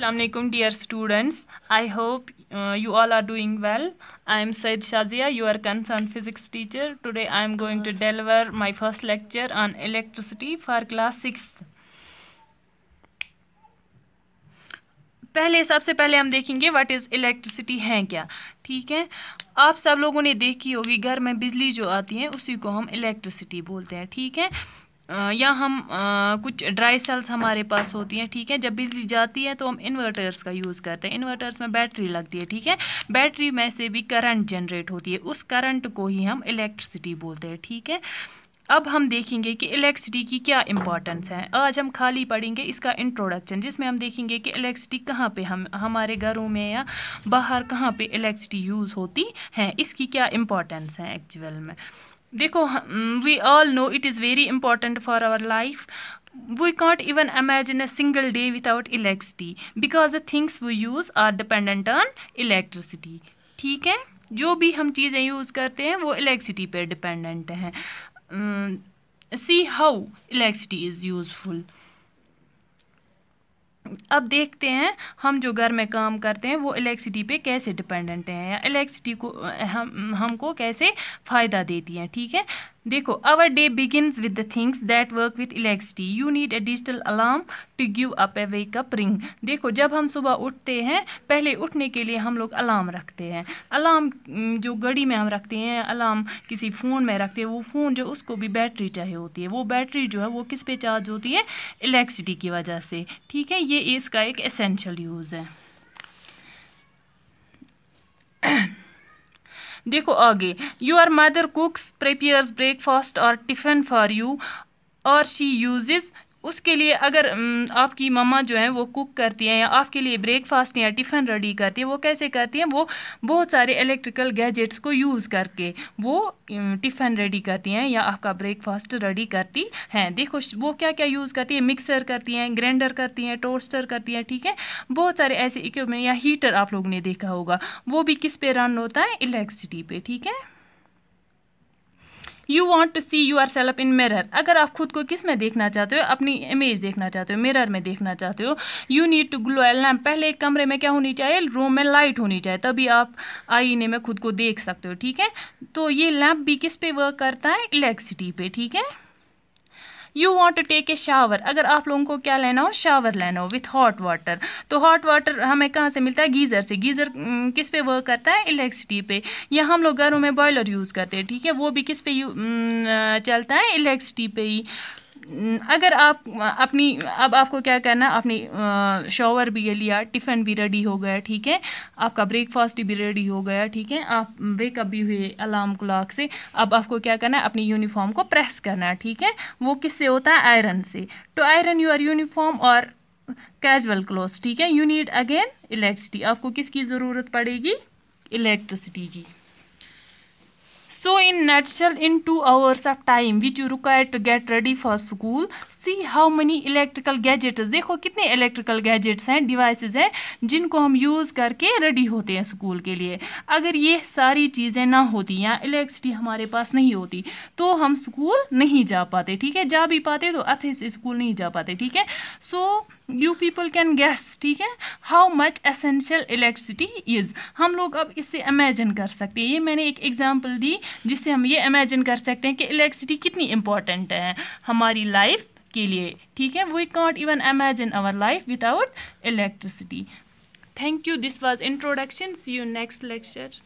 Assalamualaikum dear students. I hope uh, you all are doing well. I am Said Shazia, your concerned physics teacher. Today I am going to deliver my first lecture on electricity for class 6. पहले सबसे पहले हम देखेंगे what is electricity है क्या ठीक है आप सब लोगों ने देखी होगी घर में बिजली जो आती है उसी को हम इलेक्ट्रिसिटी बोलते हैं ठीक है या हम आ, कुछ ड्राई सेल्स हमारे पास होती हैं ठीक है जब बिजली जाती है तो हम इन्वर्टर्स का यूज़ करते हैं इन्वर्टर्स में बैटरी लगती है ठीक है बैटरी में से भी करंट जनरेट होती है उस करंट को ही हम इलेक्ट्रिसिटी बोलते हैं ठीक है अब हम देखेंगे कि इलेक्ट्रिसिटी की क्या इंपॉर्टेंस है आज हम खाली पढ़ेंगे इसका इंट्रोडक्शन जिसमें हम देखेंगे कि इलेक्ट्रिसिटी कहाँ पे हम हमारे घरों में या बाहर कहाँ पे इलेक्ट्रिसिटी यूज़ होती है इसकी क्या इंपॉर्टेंस है एक्चुअल में देखो we all know it is very important for our life we can't even imagine a single day without electricity because the things we use are dependent on electricity ठीक है जो भी हम चीज़ें यूज़ करते हैं वो इलेक्ट्रिसिटी पर डिपेंडेंट हैं see how electricity is useful अब देखते हैं हम जो घर में काम करते हैं वो इलेक्ट्रिसिटी पे कैसे डिपेंडेंट हैं या इलेक्ट्रिसिटी को हम हमको कैसे फ़ायदा देती हैं ठीक है देखो our day begins with the things that work with electricity you need a digital alarm to give up a wake up ring देखो जब हम सुबह उठते हैं पहले उठने के लिए हम लोग अलार्म रखते हैं अलार्म जो घड़ी में हम रखते हैं अलार्म किसी फ़ोन में रखते हैं वो फ़ोन जो उसको भी बैटरी चाहिए होती है वो बैटरी जो है वो किस पे चार्ज होती है इलेक्ट्रिसिटी की वजह से ठीक है ये इसका एक एसेंशियल यूज़ है देखो आगे your mother cooks prepares breakfast और टिफ़िन फॉर यू और शी यूजेज़ उसके लिए अगर आपकी मम्मा जो है वो कुक करती हैं या आपके लिए ब्रेकफास्ट या टिफ़िन रेडी करती हैं वो कैसे करती हैं वो बहुत सारे इलेक्ट्रिकल गैजेट्स को यूज़ करके वो टिफ़िन रेडी करती हैं या आपका ब्रेकफास्ट रेडी करती हैं देखो वो क्या क्या यूज़ करती हैं मिक्सर करती हैं ग्राइंडर करती हैं टोस्टर करती हैं ठीक है बहुत सारे ऐसे इक्विपमेंट या हीटर आप लोग ने देखा होगा वो भी किस पे रन होता है इलेक्ट्रिसिटी पर ठीक है you want to see your self in mirror अगर आप खुद को किस में देखना चाहते हो अपनी इमेज देखना चाहते हो मिरर में देखना चाहते हो you need to glow a lamp पहले एक कमरे में क्या होनी चाहिए रूम में लाइट होनी चाहिए तभी आप आईने में खुद को देख सकते हो ठीक है तो ये लैम्प भी किस पे वर्क करता है इलेक्ट्रिसिटी पे ठीक है you want to take a shower अगर आप लोगों को क्या लेना हो शावर लेना हो विथ हॉट वाटर तो हॉट वाटर हमें कहाँ से मिलता है गीज़र से गीज़र किस पे वर्क करता है इलेक्ट्रिसिटी पे या हम लोग घरों में बॉयलर यूज़ करते हैं ठीक है वो भी किस पे चलता है इलेक्ट्रिसिटी पे ही अगर आप अपनी अब आपको क्या करना है आपने शॉवर भी लिया टिफ़िन भी रेडी हो गया ठीक है आपका ब्रेकफास्ट भी रेडी हो गया ठीक है आप वेकअप भी हुए अलार्म क्लॉक से अब आपको क्या करना है अपनी यूनिफॉर्म को प्रेस करना है ठीक है वो किससे होता है आयरन से टू आयरन यूर यूनिफॉर्म और कैजुअल क्लोथ ठीक है यू नीड अगेन इलेक्ट्रिसिटी आपको किसकी ज़रूरत पड़ेगी इलेक्ट्रिसिटी की so in nutshell, in two hours of time which you require to get ready for school see how many electrical gadgets, देखो कितने इलेक्ट्रिकल गैजेट्स हैं डिवाइस हैं जिनको हम यूज़ करके रेडी होते हैं स्कूल के लिए अगर ये सारी चीज़ें ना होती या इलेक्ट्रिसिटी हमारे पास नहीं होती तो हम स्कूल नहीं जा पाते ठीक है जा भी पाते तो अच्छे से स्कूल नहीं जा पाते ठीक है so you people can guess ठीक है how much essential electricity is हम लोग अब इससे इमेजिन कर सकते हैं ये मैंने एक एग्जाम्पल दी जिससे हम ये इमेजिन कर सकते हैं कि इलेक्ट्रिसिटी कितनी इम्पॉर्टेंट है हमारी लाइफ के लिए ठीक है we can't even imagine our life without electricity thank you this was introduction see you next lecture